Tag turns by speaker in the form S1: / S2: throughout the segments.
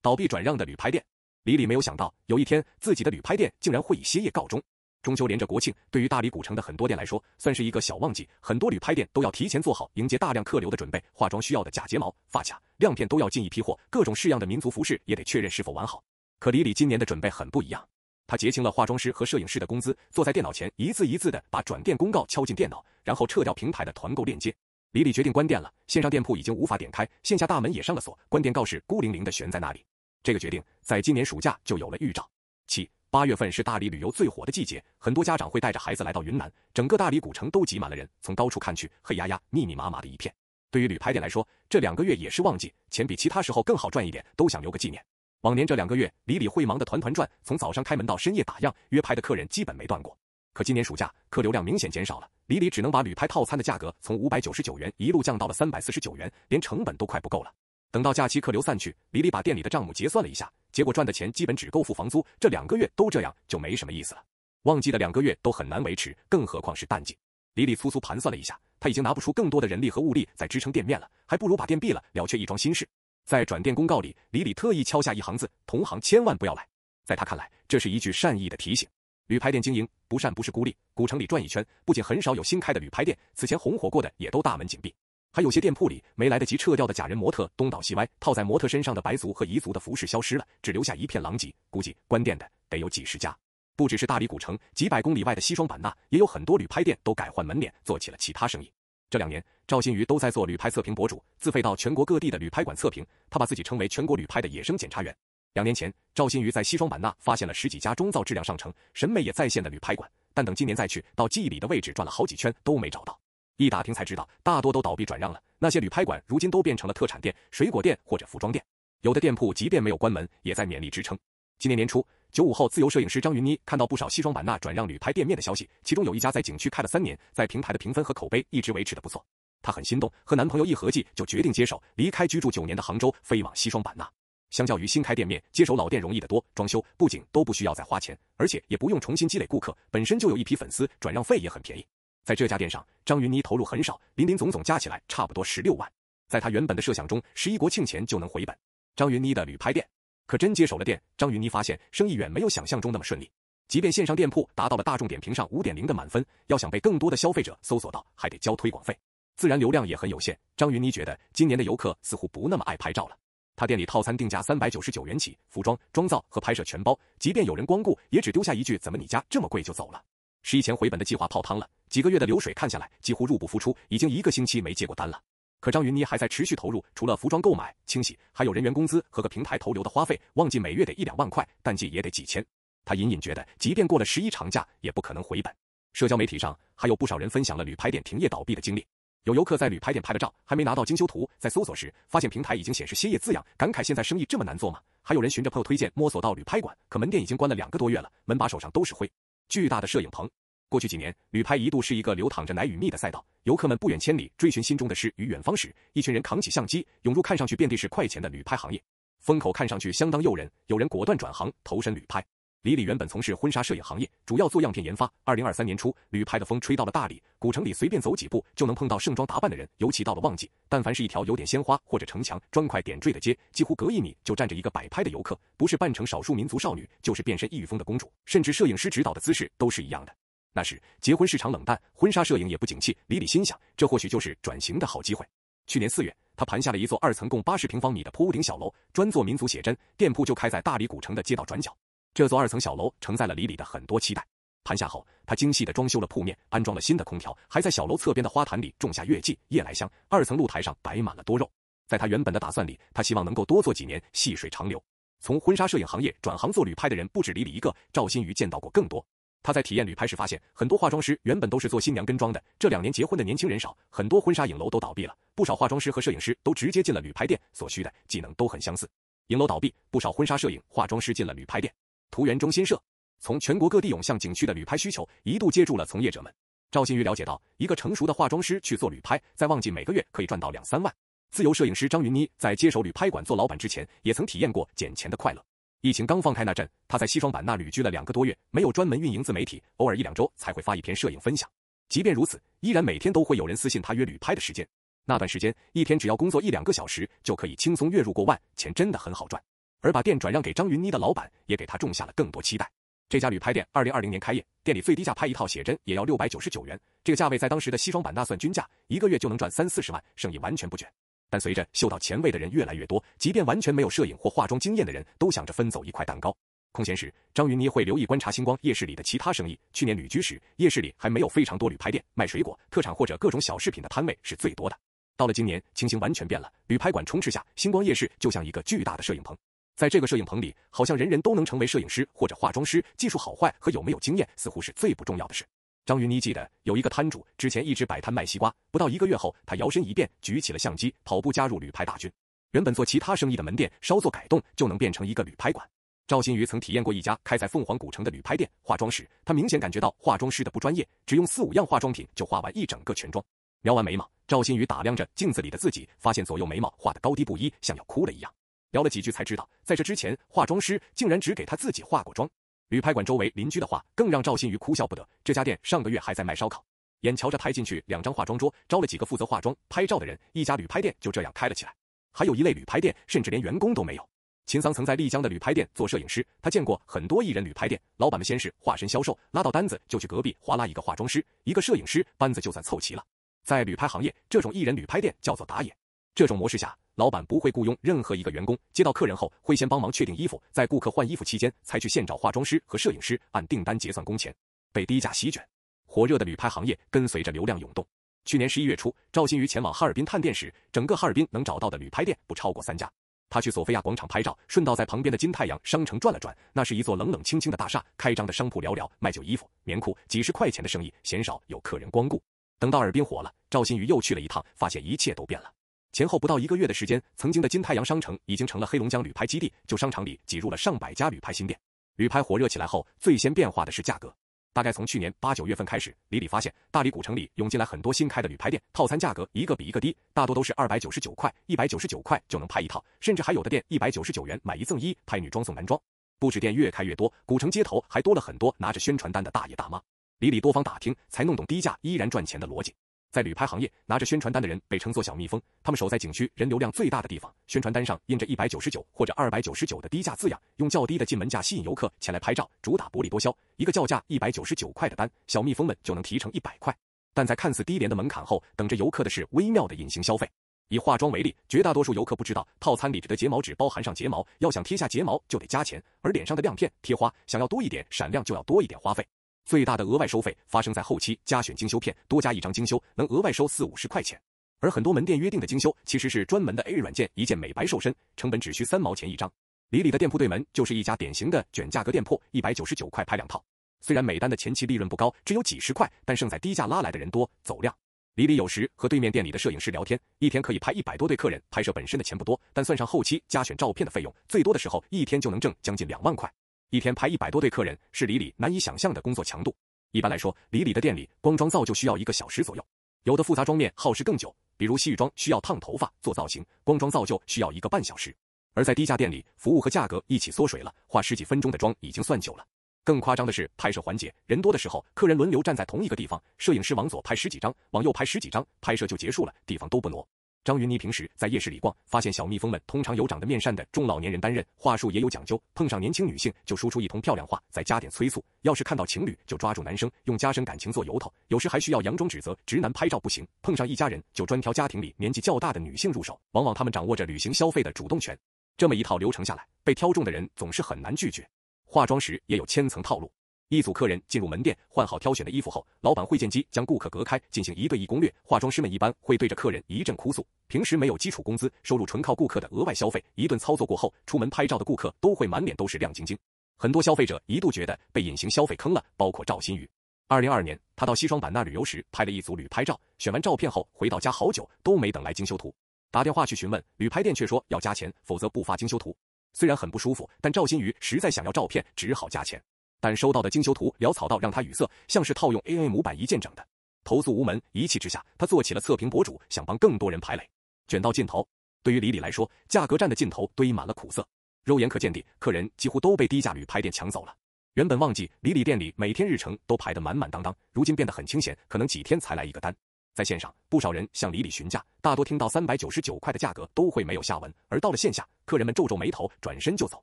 S1: 倒闭转让的旅拍店，李李没有想到，有一天自己的旅拍店竟然会以歇业告终。中秋连着国庆，对于大理古城的很多店来说，算是一个小旺季。很多旅拍店都要提前做好迎接大量客流的准备，化妆需要的假睫毛、发卡、亮片都要进一批货，各种式样的民族服饰也得确认是否完好。可李李今年的准备很不一样，他结清了化妆师和摄影师的工资，坐在电脑前一字一字的把转店公告敲进电脑，然后撤掉平台的团购链接。李李决定关店了，线上店铺已经无法点开，线下大门也上了锁，关店告示孤零零的悬在那里。这个决定在今年暑假就有了预兆。七、八月份是大理旅游最火的季节，很多家长会带着孩子来到云南，整个大理古城都挤满了人。从高处看去，黑压压、密密麻麻的一片。对于旅拍店来说，这两个月也是旺季，钱比其他时候更好赚一点，都想留个纪念。往年这两个月，李李会忙得团团转，从早上开门到深夜打烊，约拍的客人基本没断过。可今年暑假，客流量明显减少了，李李只能把旅拍套餐的价格从五百九十九元一路降到了三百四十九元，连成本都快不够了。等到假期客流散去，李李把店里的账目结算了一下，结果赚的钱基本只够付房租。这两个月都这样，就没什么意思了。旺季的两个月都很难维持，更何况是淡季。李李粗粗盘算了一下，他已经拿不出更多的人力和物力再支撑店面了，还不如把店闭了，了却一桩心事。在转店公告里，李李特意敲下一行字：同行千万不要来。在他看来，这是一句善意的提醒。旅拍店经营不善不是孤立，古城里转一圈，不仅很少有新开的旅拍店，此前红火过的也都大门紧闭。还有些店铺里没来得及撤掉的假人模特东倒西歪，套在模特身上的白族和彝族的服饰消失了，只留下一片狼藉。估计关店的得有几十家。不只是大理古城，几百公里外的西双版纳也有很多旅拍店都改换门脸，做起了其他生意。这两年，赵新宇都在做旅拍测评博主，自费到全国各地的旅拍馆测评，他把自己称为全国旅拍的野生检查员。两年前，赵新宇在西双版纳发现了十几家中造质量上乘、审美也在线的旅拍馆，但等今年再去，到记忆里的位置转了好几圈都没找到。一打听才知道，大多都倒闭转让了。那些旅拍馆如今都变成了特产店、水果店或者服装店。有的店铺即便没有关门，也在勉力支撑。今年年初，九五后自由摄影师张云妮看到不少西双版纳转让旅拍店面的消息，其中有一家在景区开了三年，在平台的评分和口碑一直维持的不错。她很心动，和男朋友一合计就决定接手，离开居住九年的杭州，飞往西双版纳。相较于新开店面，接手老店容易得多，装修不仅都不需要再花钱，而且也不用重新积累顾客，本身就有一批粉丝，转让费也很便宜。在这家店上，张云妮投入很少，林林总总加起来差不多十六万。在她原本的设想中，十一国庆前就能回本。张云妮的旅拍店可真接手了店，张云妮发现生意远没有想象中那么顺利。即便线上店铺达到了大众点评上五点零的满分，要想被更多的消费者搜索到，还得交推广费，自然流量也很有限。张云妮觉得今年的游客似乎不那么爱拍照了。她店里套餐定价三百九十九元起，服装、妆造和拍摄全包，即便有人光顾，也只丢下一句“怎么你家这么贵”就走了。十一前回本的计划泡汤了，几个月的流水看下来，几乎入不敷出，已经一个星期没接过单了。可张云妮还在持续投入，除了服装购买、清洗，还有人员工资和个平台投流的花费，旺季每月得一两万块，淡季也得几千。她隐隐觉得，即便过了十一长假，也不可能回本。社交媒体上还有不少人分享了旅拍店停业倒闭的经历。有游客在旅拍店拍了照，还没拿到精修图，在搜索时发现平台已经显示歇业字样，感慨现在生意这么难做吗？还有人循着朋友推荐摸索到旅拍馆，可门店已经关了两个多月了，门把手上都是灰，巨大的摄影棚。过去几年，旅拍一度是一个流淌着奶与蜜的赛道。游客们不远千里追寻心中的诗与远方时，一群人扛起相机，涌入看上去遍地是快钱的旅拍行业，风口看上去相当诱人。有人果断转行，投身旅拍。李李原本从事婚纱摄影行业，主要做样片研发。二零二三年初，旅拍的风吹到了大理古城里，随便走几步就能碰到盛装打扮的人。尤其到了旺季，但凡是一条有点鲜花或者城墙砖块点缀的街，几乎隔一米就站着一个摆拍的游客，不是扮成少数民族少女，就是变身异域风的公主，甚至摄影师指导的姿势都是一样的。那时，结婚市场冷淡，婚纱摄影也不景气。李李心想，这或许就是转型的好机会。去年四月，他盘下了一座二层共八十平方米的坡屋顶小楼，专做民族写真。店铺就开在大理古城的街道转角。这座二层小楼承载了李李的很多期待。盘下后，他精细的装修了铺面，安装了新的空调，还在小楼侧边的花坛里种下月季、夜来香。二层露台上摆满了多肉。在他原本的打算里，他希望能够多做几年，细水长流。从婚纱摄影行业转行做旅拍的人不止李李一个，赵新宇见到过更多。他在体验旅拍时发现，很多化妆师原本都是做新娘跟妆的。这两年结婚的年轻人少，很多婚纱影楼都倒闭了，不少化妆师和摄影师都直接进了旅拍店，所需的技能都很相似。影楼倒闭，不少婚纱摄影化妆师进了旅拍店。图源中新社。从全国各地涌向景区的旅拍需求，一度接住了从业者们。赵新宇了解到，一个成熟的化妆师去做旅拍，在旺季每个月可以赚到两三万。自由摄影师张云妮在接手旅拍馆做老板之前，也曾体验过捡钱的快乐。疫情刚放开那阵，他在西双版纳旅居了两个多月，没有专门运营自媒体，偶尔一两周才会发一篇摄影分享。即便如此，依然每天都会有人私信他约旅拍的时间。那段时间，一天只要工作一两个小时，就可以轻松月入过万，钱真的很好赚。而把店转让给张云妮的老板，也给他种下了更多期待。这家旅拍店2020年开业，店里最低价拍一套写真也要六百九十九元，这个价位在当时的西双版纳算均价，一个月就能赚三四十万，生意完全不卷。但随着嗅到前卫的人越来越多，即便完全没有摄影或化妆经验的人，都想着分走一块蛋糕。空闲时，张云妮会留意观察星光夜市里的其他生意。去年旅居时，夜市里还没有非常多旅拍店、卖水果、特产或者各种小饰品的摊位是最多的。到了今年，情形完全变了，旅拍馆充斥下，星光夜市就像一个巨大的摄影棚。在这个摄影棚里，好像人人都能成为摄影师或者化妆师，技术好坏和有没有经验似乎是最不重要的事。张云妮记得有一个摊主之前一直摆摊卖西瓜，不到一个月后，他摇身一变，举起了相机，跑步加入旅拍大军。原本做其他生意的门店，稍作改动就能变成一个旅拍馆。赵新宇曾体验过一家开在凤凰古城的旅拍店，化妆时，他明显感觉到化妆师的不专业，只用四五样化妆品就画完一整个全妆。描完眉毛，赵新宇打量着镜子里的自己，发现左右眉毛画的高低不一，像要哭了一样。聊了几句才知道，在这之前，化妆师竟然只给他自己化过妆。旅拍馆周围邻居的话，更让赵新宇哭笑不得。这家店上个月还在卖烧烤，眼瞧着拍进去两张化妆桌，招了几个负责化妆、拍照的人，一家旅拍店就这样开了起来。还有一类旅拍店，甚至连员工都没有。秦桑曾在丽江的旅拍店做摄影师，他见过很多艺人旅拍店，老板们先是化身销售，拉到单子就去隔壁哗拉一个化妆师、一个摄影师班子，就算凑齐了。在旅拍行业，这种艺人旅拍店叫做打野。这种模式下，老板不会雇佣任何一个员工。接到客人后，会先帮忙确定衣服，在顾客换衣服期间，才去现找化妆师和摄影师，按订单结算工钱。被低价席卷，火热的旅拍行业跟随着流量涌动。去年十一月初，赵新宇前往哈尔滨探店时，整个哈尔滨能找到的旅拍店不超过三家。他去索菲亚广场拍照，顺道在旁边的金太阳商城转了转。那是一座冷冷清清的大厦，开张的商铺寥寥，卖旧衣服、棉裤，几十块钱的生意，鲜少有客人光顾。等到尔滨火了，赵新宇又去了一趟，发现一切都变了。前后不到一个月的时间，曾经的金太阳商城已经成了黑龙江旅拍基地。就商场里挤入了上百家旅拍新店。旅拍火热起来后，最先变化的是价格。大概从去年八九月份开始，李李发现大理古城里涌进来很多新开的旅拍店，套餐价格一个比一个低，大多都是二百九十九块、一百九十九块就能拍一套，甚至还有的店一百九十九元买一赠一，拍女装送男装。不止店越开越多，古城街头还多了很多拿着宣传单的大爷大妈。李李多方打听，才弄懂低价依然赚钱的逻辑。在旅拍行业，拿着宣传单的人被称作小蜜蜂，他们守在景区人流量最大的地方，宣传单上印着一百九十九或者二百九十九的低价字样，用较低的进门价吸引游客前来拍照，主打薄利多销。一个叫价一百九十九块的单，小蜜蜂们就能提成一百块。但在看似低廉的门槛后，等着游客的是微妙的隐形消费。以化妆为例，绝大多数游客不知道套餐里的睫毛只包含上睫毛，要想贴下睫毛就得加钱；而脸上的亮片、贴花，想要多一点闪亮就要多一点花费。最大的额外收费发生在后期加选精修片，多加一张精修能额外收四五十块钱。而很多门店约定的精修其实是专门的 A 软件一键美白瘦身，成本只需三毛钱一张。李李的店铺对门就是一家典型的卷价格店铺，一百九十九块拍两套。虽然每单的前期利润不高，只有几十块，但胜在低价拉来的人多，走量。李李有时和对面店里的摄影师聊天，一天可以拍一百多对客人，拍摄本身的钱不多，但算上后期加选照片的费用，最多的时候一天就能挣将近两万块。一天排一百多对客人，是李李难以想象的工作强度。一般来说，李李的店里光妆造就需要一个小时左右，有的复杂妆面耗时更久，比如西域妆需要烫头发做造型，光妆造就需要一个半小时。而在低价店里，服务和价格一起缩水了，化十几分钟的妆已经算久了。更夸张的是拍摄环节，人多的时候，客人轮流站在同一个地方，摄影师往左拍十几张，往右拍十几张，拍摄就结束了，地方都不挪。张云妮平时在夜市里逛，发现小蜜蜂们通常有长得面善的中老年人担任，话术也有讲究。碰上年轻女性就输出一通漂亮话，再加点催促；要是看到情侣，就抓住男生，用加深感情做由头。有时还需要佯装指责直男拍照不行。碰上一家人，就专挑家庭里年纪较大的女性入手，往往他们掌握着旅行消费的主动权。这么一套流程下来，被挑中的人总是很难拒绝。化妆时也有千层套路。一组客人进入门店，换好挑选的衣服后，老板会见机将顾客隔开进行一对一攻略。化妆师们一般会对着客人一阵哭诉。平时没有基础工资，收入纯靠顾客的额外消费。一顿操作过后，出门拍照的顾客都会满脸都是亮晶晶。很多消费者一度觉得被隐形消费坑了，包括赵新宇。二零二二年，他到西双版纳旅游时拍了一组旅拍照，选完照片后回到家好久都没等来精修图，打电话去询问旅拍店却说要加钱，否则不发精修图。虽然很不舒服，但赵新宇实在想要照片，只好加钱。但收到的精修图潦草到让他语塞，像是套用 A i 模板一键整的，投诉无门。一气之下，他做起了测评博主，想帮更多人排雷。卷到尽头，对于李李来说，价格战的尽头堆满了苦涩。肉眼可见地，客人几乎都被低价旅拍店抢走了。原本旺季，李李店里每天日程都排得满满当当，如今变得很清闲，可能几天才来一个单。在线上，不少人向李李询价，大多听到三百九十九块的价格都会没有下文。而到了线下，客人们皱皱眉头，转身就走。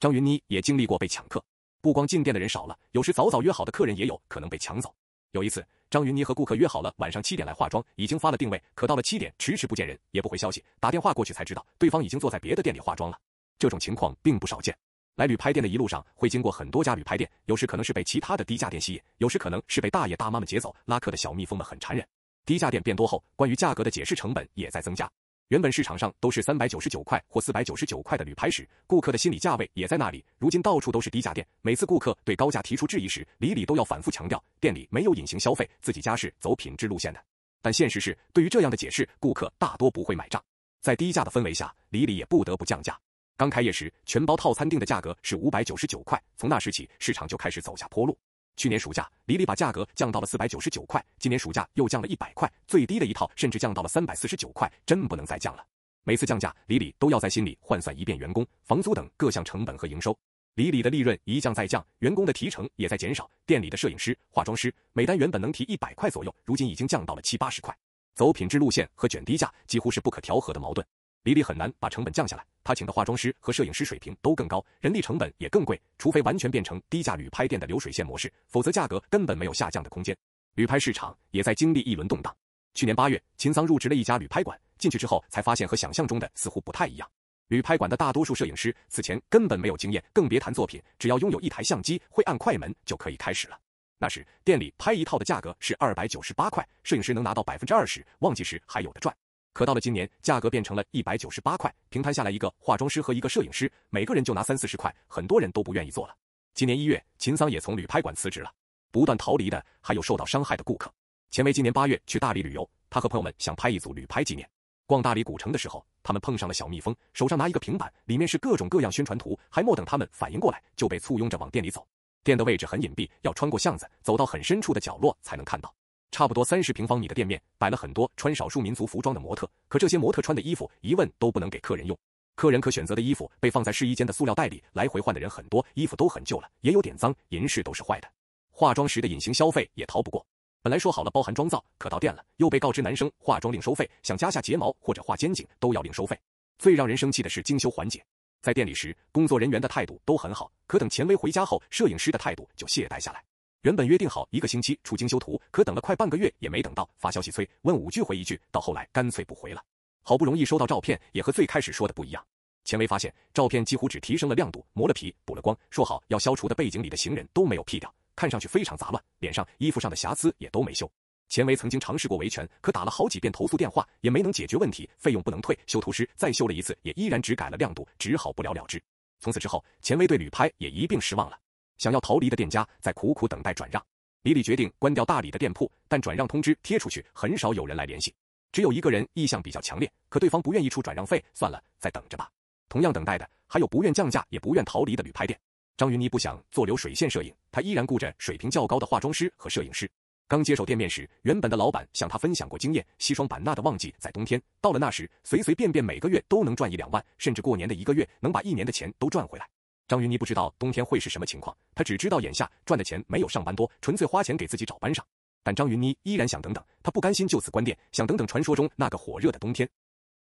S1: 张云妮也经历过被抢客。不光进店的人少了，有时早早约好的客人也有可能被抢走。有一次，张云妮和顾客约好了晚上七点来化妆，已经发了定位，可到了七点迟迟不见人，也不回消息，打电话过去才知道对方已经坐在别的店里化妆了。这种情况并不少见。来旅拍店的一路上会经过很多家旅拍店，有时可能是被其他的低价店吸引，有时可能是被大爷大妈们劫走拉客的小蜜蜂们很残忍。低价店变多后，关于价格的解释成本也在增加。原本市场上都是三百九十九块或四百九十九块的铝拍石，顾客的心理价位也在那里。如今到处都是低价店，每次顾客对高价提出质疑时，李李都要反复强调店里没有隐形消费，自己家是走品质路线的。但现实是，对于这样的解释，顾客大多不会买账。在低价的氛围下，李李也不得不降价。刚开业时，全包套餐定的价格是五百九十九块，从那时起，市场就开始走下坡路。去年暑假，李李把价格降到了四百九十九块，今年暑假又降了一百块，最低的一套甚至降到了三百四十九块，真不能再降了。每次降价，李李都要在心里换算一遍员工、房租等各项成本和营收。李李的利润一降再降，员工的提成也在减少。店里的摄影师、化妆师，每单原本能提一百块左右，如今已经降到了七八十块。走品质路线和卷低价几乎是不可调和的矛盾。李李很难把成本降下来，他请的化妆师和摄影师水平都更高，人力成本也更贵。除非完全变成低价旅拍店的流水线模式，否则价格根本没有下降的空间。旅拍市场也在经历一轮动荡。去年八月，秦桑入职了一家旅拍馆，进去之后才发现和想象中的似乎不太一样。旅拍馆的大多数摄影师此前根本没有经验，更别谈作品，只要拥有一台相机，会按快门就可以开始了。那时店里拍一套的价格是二百九十八块，摄影师能拿到百分之二十，旺季时还有的赚。可到了今年，价格变成了一百九十八块，平摊下来一个化妆师和一个摄影师，每个人就拿三四十块，很多人都不愿意做了。今年一月，秦桑也从旅拍馆辞职了。不断逃离的，还有受到伤害的顾客。钱薇今年八月去大理旅游，她和朋友们想拍一组旅拍纪念。逛大理古城的时候，他们碰上了小蜜蜂，手上拿一个平板，里面是各种各样宣传图，还莫等他们反应过来，就被簇拥着往店里走。店的位置很隐蔽，要穿过巷子，走到很深处的角落才能看到。差不多三十平方米的店面，摆了很多穿少数民族服装的模特，可这些模特穿的衣服一问都不能给客人用。客人可选择的衣服被放在试衣间的塑料袋里，来回换的人很多，衣服都很旧了，也有点脏，银饰都是坏的。化妆时的隐形消费也逃不过，本来说好了包含妆造，可到店了又被告知男生化妆另收费，想加下睫毛或者画肩颈都要另收费。最让人生气的是精修环节，在店里时工作人员的态度都很好，可等钱薇回家后，摄影师的态度就懈怠下来。原本约定好一个星期出精修图，可等了快半个月也没等到，发消息催，问五句回一句，到后来干脆不回了。好不容易收到照片，也和最开始说的不一样。钱薇发现，照片几乎只提升了亮度，磨了皮，补了光，说好要消除的背景里的行人都没有 P 掉，看上去非常杂乱，脸上、衣服上的瑕疵也都没修。钱薇曾经尝试过维权，可打了好几遍投诉电话也没能解决问题，费用不能退，修图师再修了一次也依然只改了亮度，只好不了了之。从此之后，钱薇对旅拍也一并失望了。想要逃离的店家在苦苦等待转让，李李决定关掉大理的店铺，但转让通知贴出去，很少有人来联系。只有一个人意向比较强烈，可对方不愿意出转让费，算了，再等着吧。同样等待的还有不愿降价也不愿逃离的旅拍店。张云妮不想做流水线摄影，她依然雇着水平较高的化妆师和摄影师。刚接手店面时，原本的老板向他分享过经验：西双版纳的旺季在冬天，到了那时，随随便便每个月都能赚一两万，甚至过年的一个月能把一年的钱都赚回来。张云妮不知道冬天会是什么情况，她只知道眼下赚的钱没有上班多，纯粹花钱给自己找班上。但张云妮依然想等等，她不甘心就此关店，想等等传说中那个火热的冬天。